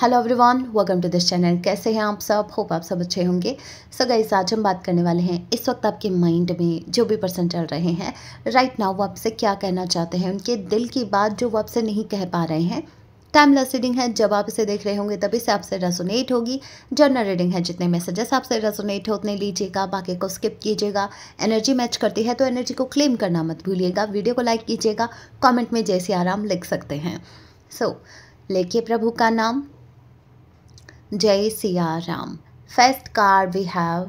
Hello everyone welcome to this channel कैसे हैं आप सब होप आप सब अच्छे होंगे सो गाइस आज हम बात करने वाले हैं इस वक्त आपके माइंड में जो भी पर्सन चल रहे हैं राइट नाउ वो आपसे क्या कहना चाहते हैं उनके दिल की बात जो वो आपसे नहीं कह पा रहे हैं टाइमलेस रीडिंग है जब आप इसे देख रहे होंगे तभी से आपसे रेसोनेट होगी जर्नल रीडिंग है जितने मैसेजेस आपसे रेसोनेट हो उतने लीजिएगा बाकी को स्किप कीजिएगा एनर्जी मैच करती है तो एनर्जी को क्लेम करना मत भूलिएगा वीडियो को लाइक कीजिएगा कॉमेंट में जैसे आराम लिख सकते हैं सो so, लेके प्रभु का नाम जय Siya Ram first card we have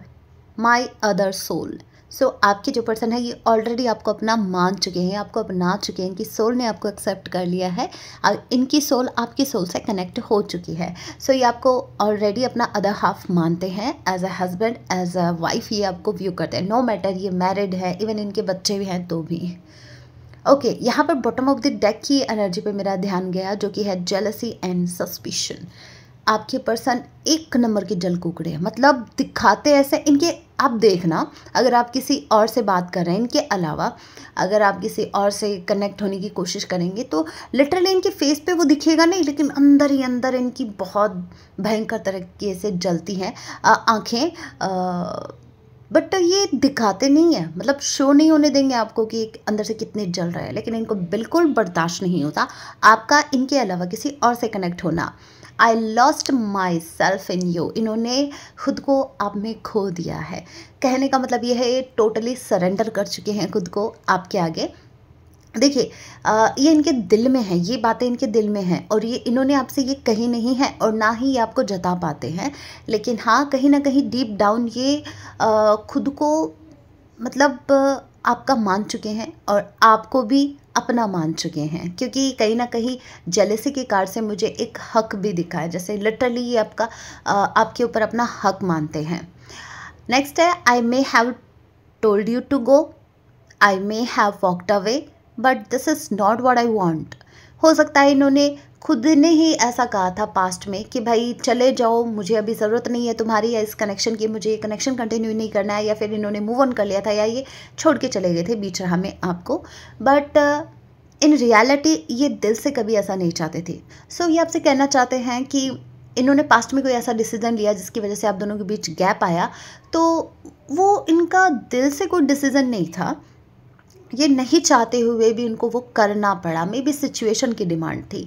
my other soul so आपके जो पर्सन है ये ऑलरेडी आपको अपना मान चुके हैं आपको अपना चुके हैं कि सोल ने आपको एक्सेप्ट कर लिया है और इनकी सोल आपकी सोल से कनेक्ट हो चुकी है सो so, ये आपको ऑलरेडी अपना अदर हाफ मानते हैं as a husband as a wife ये आपको व्यू करते हैं नो मैटर ये मैरिड है इवन इनके बच्चे भी हैं तो भी ओके okay, यहाँ पर बॉटम ऑफ द डेक की एनर्जी पर मेरा ध्यान गया जो कि है जेलसी एंड सस्पिशन आपके पर्सन एक नंबर के जल कुकड़े हैं मतलब दिखाते ऐसे इनके आप देखना अगर आप किसी और से बात कर रहे हैं इनके अलावा अगर आप किसी और से कनेक्ट होने की कोशिश करेंगे तो लिटरली इनके फेस पे वो दिखेगा नहीं लेकिन अंदर ही अंदर इनकी बहुत भयंकर तरीके से जलती हैं आँखें बट ये दिखाते नहीं है मतलब शो नहीं होने देंगे आपको कि अंदर से कितने जल रहे हैं लेकिन इनको बिल्कुल बर्दाश्त नहीं होता आपका इनके अलावा किसी और से कनेक्ट होना I lost myself in you इन्होंने खुद को आप में खो दिया है कहने का मतलब ये है ये टोटली सरेंडर कर चुके हैं खुद को आपके आगे देखिए ये इनके दिल में है ये बातें इनके दिल में हैं और ये इन्होंने आपसे ये कही नहीं है और ना ही ये आपको जता पाते हैं लेकिन हाँ कहीं ना कहीं डीप डाउन ये आ, खुद को मतलब आपका मान चुके हैं और आपको भी अपना मान चुके हैं क्योंकि कहीं ना कहीं जलेसी के कार से मुझे एक हक भी दिखा है जैसे लिटरली ये आपका आपके ऊपर अपना हक मानते हैं नेक्स्ट है I may have told you to go I may have walked away but this is not what I want हो सकता है इन्होंने खुद ने ही ऐसा कहा था पास्ट में कि भाई चले जाओ मुझे अभी ज़रूरत नहीं है तुम्हारी या इस कनेक्शन की मुझे ये कनेक्शन कंटिन्यू नहीं करना है या फिर इन्होंने मूव ऑन कर लिया था या ये छोड़ के चले गए थे बीच राह में आपको बट इन रियलिटी ये दिल से कभी ऐसा नहीं चाहते थे सो so, ये आपसे कहना चाहते हैं कि इन्होंने पास्ट में कोई ऐसा डिसीज़न लिया जिसकी वजह से आप दोनों के बीच गैप आया तो वो इनका दिल से कोई डिसीज़न नहीं था ये नहीं चाहते हुए भी उनको वो करना पड़ा मे बी सिचुएशन की डिमांड थी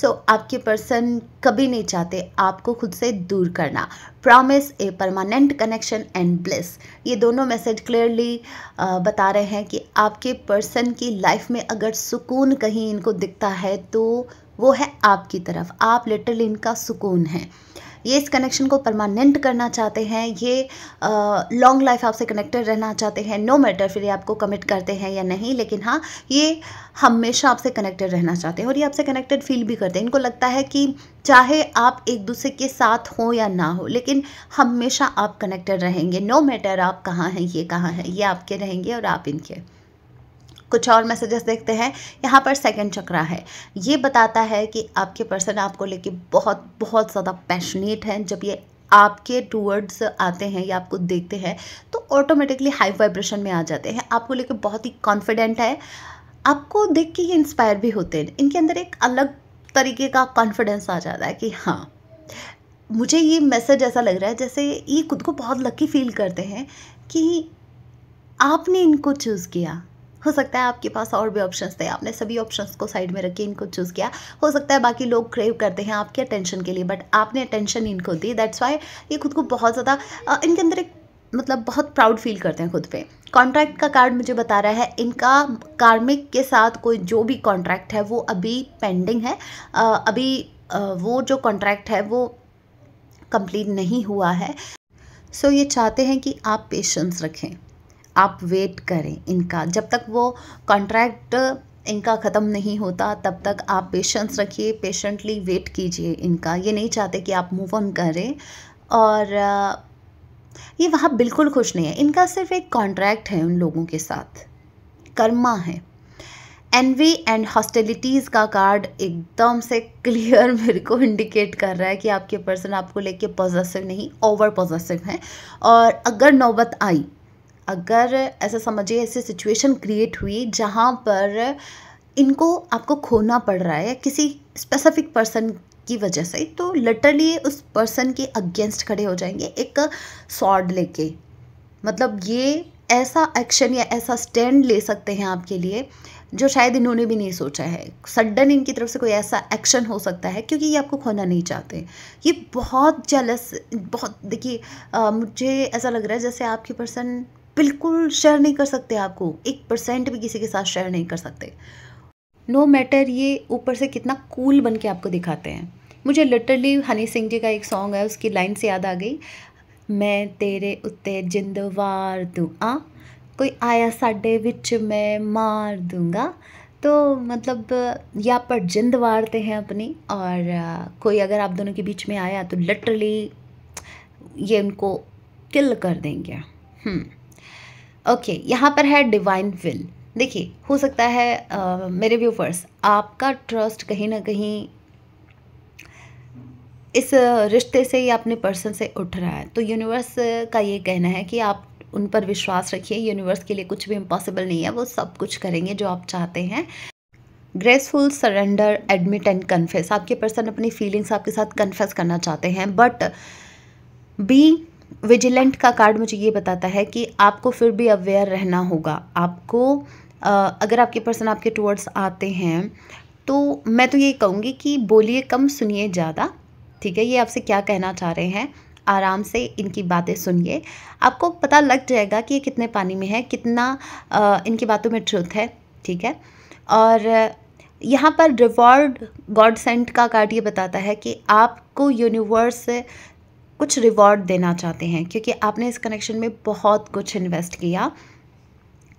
सो so, आपके पर्सन कभी नहीं चाहते आपको खुद से दूर करना promise a permanent connection and bliss ये दोनों मैसेज क्लियरली बता रहे हैं कि आपके पर्सन की लाइफ में अगर सुकून कहीं इनको दिखता है तो वो है आपकी तरफ आप लिटल इनका सुकून है ये इस कनेक्शन को परमानेंट करना चाहते हैं ये लॉन्ग लाइफ आपसे कनेक्टेड रहना चाहते हैं नो मैटर फिर ये आपको कमिट करते हैं या नहीं लेकिन हाँ ये हमेशा आपसे कनेक्टेड रहना चाहते हैं और ये आपसे कनेक्टेड फील भी करते हैं इनको लगता है कि चाहे आप एक दूसरे के साथ हो या ना हो लेकिन हमेशा आप कनेक्टेड रहेंगे नो मैटर आप कहाँ हैं ये कहाँ हैं ये आपके रहेंगे और आप इनके कुछ और मैसेजेस देखते हैं यहाँ पर सेकंड चक्रा है ये बताता है कि आपके पर्सन आपको लेके बहुत बहुत ज़्यादा पैशनेट हैं जब ये आपके टूवर्ड्स आते हैं या आपको देखते हैं तो ऑटोमेटिकली हाई वाइब्रेशन में आ जाते हैं आपको लेके बहुत ही कॉन्फिडेंट है आपको देख के ये इंस्पायर भी होते हैं इनके अंदर एक अलग तरीके का कॉन्फिडेंस आ जाता है कि हाँ मुझे ये मैसेज ऐसा लग रहा है जैसे ये खुद को बहुत लकी फील करते हैं कि आपने इनको चूज़ किया हो सकता है आपके पास और भी ऑप्शन थे आपने सभी ऑप्शन को साइड में रखे इनको चूज़ किया हो सकता है बाकी लोग क्रेव करते हैं आपके अटेंशन के लिए बट आपने अटेंशन इनको दी दैट्स वाई ये खुद को बहुत ज़्यादा इनके अंदर एक मतलब बहुत प्राउड फील करते हैं खुद पे कॉन्ट्रैक्ट का कार्ड मुझे बता रहा है इनका कार्मिक के साथ कोई जो भी कॉन्ट्रैक्ट है वो अभी पेंडिंग है अभी वो जो कॉन्ट्रैक्ट है वो कंप्लीट नहीं हुआ है सो so, ये चाहते हैं कि आप पेशेंस रखें आप वेट करें इनका जब तक वो कॉन्ट्रैक्ट इनका ख़त्म नहीं होता तब तक आप पेशेंस रखिए पेशेंटली वेट कीजिए इनका ये नहीं चाहते कि आप मूव ऑन करें और ये वहाँ बिल्कुल खुश नहीं है इनका सिर्फ एक कॉन्ट्रैक्ट है उन लोगों के साथ कर्मा है एनवी एंड हॉस्टेलिटीज़ का कार्ड एकदम से क्लियर मेरे को इंडिकेट कर रहा है कि आपके पर्सन आपको लेके पॉजिटिव नहीं ओवर पॉजिटिव हैं और अगर नौबत आई अगर ऐसा समझिए ऐसी सिचुएशन क्रिएट हुई जहाँ पर इनको आपको खोना पड़ रहा है किसी स्पेसिफिक पर्सन की वजह से तो लिटरली उस पर्सन के अगेंस्ट खड़े हो जाएंगे एक सॉर्ड लेके मतलब ये ऐसा एक्शन या ऐसा स्टैंड ले सकते हैं आपके लिए जो शायद इन्होंने भी नहीं सोचा है सडन इनकी तरफ से कोई ऐसा एक्शन हो सकता है क्योंकि ये आपको खोना नहीं चाहते ये बहुत जलस बहुत देखिए मुझे ऐसा लग रहा है जैसे आपकी पर्सन बिल्कुल शेयर नहीं कर सकते आपको एक परसेंट भी किसी के साथ शेयर नहीं कर सकते नो no मैटर ये ऊपर से कितना कूल बन के आपको दिखाते हैं मुझे लिटरली हनी सिंह जी का एक सॉन्ग है उसकी लाइन से याद आ गई मैं तेरे उत्ते जिंदवार दूँ आ कोई आया साडे विच मैं मार दूंगा तो मतलब या पर जिंद वारते हैं अपनी और कोई अगर आप दोनों के बीच में आया तो लिटरली ये उनको किल कर देंगे हम्म ओके okay, यहाँ पर है डिवाइन विल देखिए हो सकता है आ, मेरे व्यूवर्स आपका ट्रस्ट कहीं ना कहीं इस रिश्ते से या अपने पर्सन से उठ रहा है तो यूनिवर्स का ये कहना है कि आप उन पर विश्वास रखिए यूनिवर्स के लिए कुछ भी इम्पॉसिबल नहीं है वो सब कुछ करेंगे जो आप चाहते हैं graceful surrender admit and confess आपके पर्सन अपनी फीलिंग्स आपके साथ कन्फेस करना चाहते हैं बट बी विजिलेंट का कार्ड मुझे ये बताता है कि आपको फिर भी अवेयर रहना होगा आपको अगर आपके पर्सन आपके टूवर्ड्स आते हैं तो मैं तो ये कहूँगी कि बोलिए कम सुनिए ज़्यादा ठीक है ये आपसे क्या कहना चाह रहे हैं आराम से इनकी बातें सुनिए आपको पता लग जाएगा कि ये कितने पानी में है कितना आ, इनकी बातों में ट्रुथ है ठीक है और यहाँ पर रिवॉर्ड गॉड सेंट का कार्ड ये बताता है कि आपको यूनिवर्स कुछ रिवॉर्ड देना चाहते हैं क्योंकि आपने इस कनेक्शन में बहुत कुछ इन्वेस्ट किया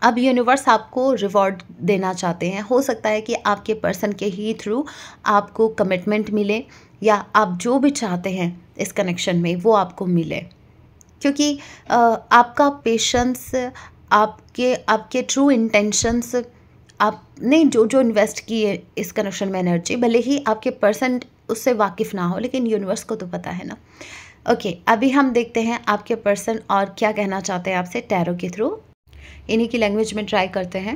अब यूनिवर्स आपको रिवॉर्ड देना चाहते हैं हो सकता है कि आपके पर्सन के ही थ्रू आपको कमिटमेंट मिले या आप जो भी चाहते हैं इस कनेक्शन में वो आपको मिले क्योंकि आपका पेशेंस आपके आपके ट्रू इंटेंशंस आपने जो जो इन्वेस्ट किए इस कनेक्शन में एनर्जी भले ही आपके पर्सन उससे वाकिफ़ ना हो लेकिन यूनिवर्स को तो पता है ना ओके okay, अभी हम देखते हैं आपके पर्सन और क्या कहना चाहते हैं आपसे टैरो के थ्रू इन्हीं की लैंग्वेज में ट्राई करते हैं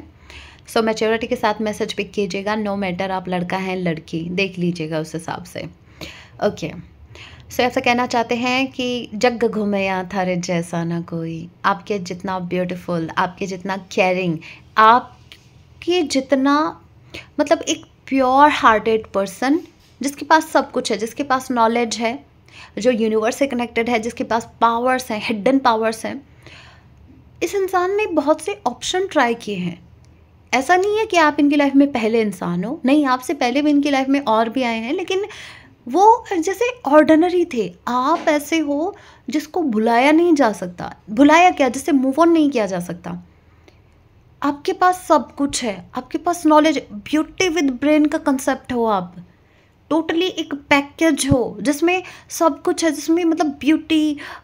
सो so, मेच्योरिटी के साथ मैसेज पिक कीजिएगा नो मैटर आप लड़का हैं लड़की देख लीजिएगा उस हिसाब से ओके okay. सो so, ऐसा कहना चाहते हैं कि जग घूमे या थारे जैसा ना कोई आपके जितना ब्यूटीफुल आपके जितना केयरिंग आपके जितना मतलब एक प्योर हार्टेड पर्सन जिसके पास सब कुछ है जिसके पास नॉलेज है जो यूनिवर्स से कनेक्टेड है जिसके पास पावर्स हैं हिडन पावर्स हैं इस इंसान ने बहुत से ऑप्शन ट्राई किए हैं ऐसा नहीं है कि आप इनकी लाइफ में पहले इंसान हो नहीं आपसे पहले भी इनकी लाइफ में और भी आए हैं लेकिन वो जैसे ऑर्डनरी थे आप ऐसे हो जिसको भुलाया नहीं जा सकता भुलाया क्या जिससे मूव ऑन नहीं किया जा सकता आपके पास सब कुछ है आपके पास नॉलेज ब्यूटी विद ब्रेन का कंसेप्ट हो आप टोटली एक पैकेज हो जिसमें सब कुछ है जिसमें मतलब ब्यूटी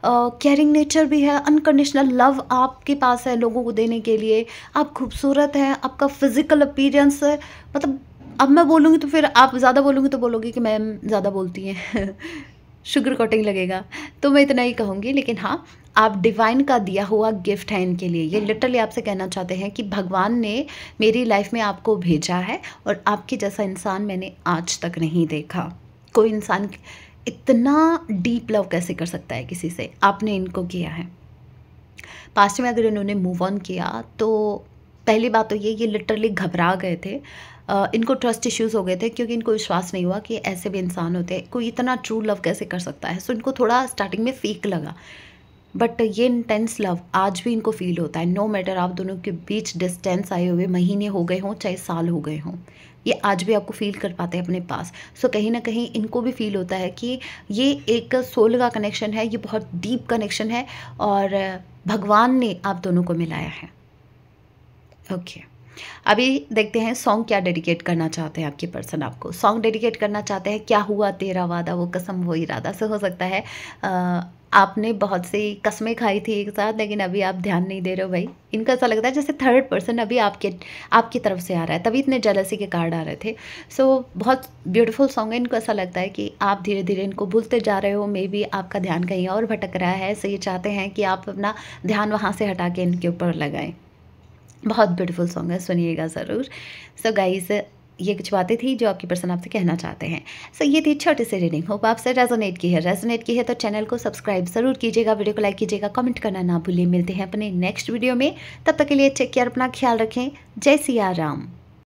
केयरिंग नेचर भी है अनकंडीशनल लव आपके पास है लोगों को देने के लिए आप खूबसूरत हैं आपका फिजिकल अपीरेंस है मतलब अब मैं बोलूँगी तो फिर आप ज़्यादा बोलूँगी तो बोलोगे कि मैम ज़्यादा बोलती हैं शुगर कोटिंग लगेगा तो मैं इतना ही कहूँगी लेकिन हाँ आप डिवाइन का दिया हुआ गिफ्ट है इनके लिए ये लिटरली आपसे कहना चाहते हैं कि भगवान ने मेरी लाइफ में आपको भेजा है और आपके जैसा इंसान मैंने आज तक नहीं देखा कोई इंसान इतना डीप लव कैसे कर सकता है किसी से आपने इनको किया है पास्ट में अगर इन्होंने मूव ऑन किया तो पहली बात तो ये ये लिटरली घबरा गए थे इनको ट्रस्ट इश्यूज़ हो गए थे क्योंकि इनको विश्वास नहीं हुआ कि ऐसे भी इंसान होते हैं कोई इतना ट्रू लव कैसे कर सकता है सो इनको थोड़ा स्टार्टिंग में फेक लगा बट ये इंटेंस लव आज भी इनको फील होता है नो no मैटर आप दोनों के बीच डिस्टेंस आए हुए महीने हो गए हों चाहे साल हो गए हों ये आज भी आपको फील कर पाते हैं अपने पास सो so, कहीं ना कहीं इनको भी फील होता है कि ये एक सोल का कनेक्शन है ये बहुत डीप कनेक्शन है और भगवान ने आप दोनों को मिलाया है ओके okay. अभी देखते हैं सॉन्ग क्या डेडिकेट करना चाहते हैं आपके पर्सन आपको सॉन्ग डेडिकेट करना चाहते हैं क्या हुआ तेरा वादा वो कसम वो इरादा से हो सकता है आ, आपने बहुत सी कस्में खाई थी एक साथ लेकिन अभी आप ध्यान नहीं दे रहे हो भाई इनका ऐसा लगता है जैसे थर्ड पर्सन अभी आपके आपकी तरफ से आ रहा है तभी इतने जलसी के कार्ड आ रहे थे सो so, बहुत ब्यूटीफुल सॉन्ग है इनको ऐसा लगता है कि आप धीरे धीरे इनको भूलते जा रहे हो मे बी आपका ध्यान कहीं और भटक रहा है सो ये चाहते हैं कि आप अपना ध्यान वहाँ से हटा के इनके ऊपर लगाएं बहुत ब्यूटीफुल सॉन्ग है सुनिएगा ज़रूर सो गाइस ये कुछ बातें थी जो आपकी पर्सन आपसे कहना चाहते हैं सो so, ये थी छोटी सी रीडिंग होप आपसे रेजोनेट की है रेजोनेट की है तो चैनल को सब्सक्राइब ज़रूर कीजिएगा वीडियो को लाइक कीजिएगा कमेंट करना ना भूलिए मिलते हैं अपने नेक्स्ट वीडियो में तब तक के लिए चेक केयर अपना ख्याल रखें जय सिया राम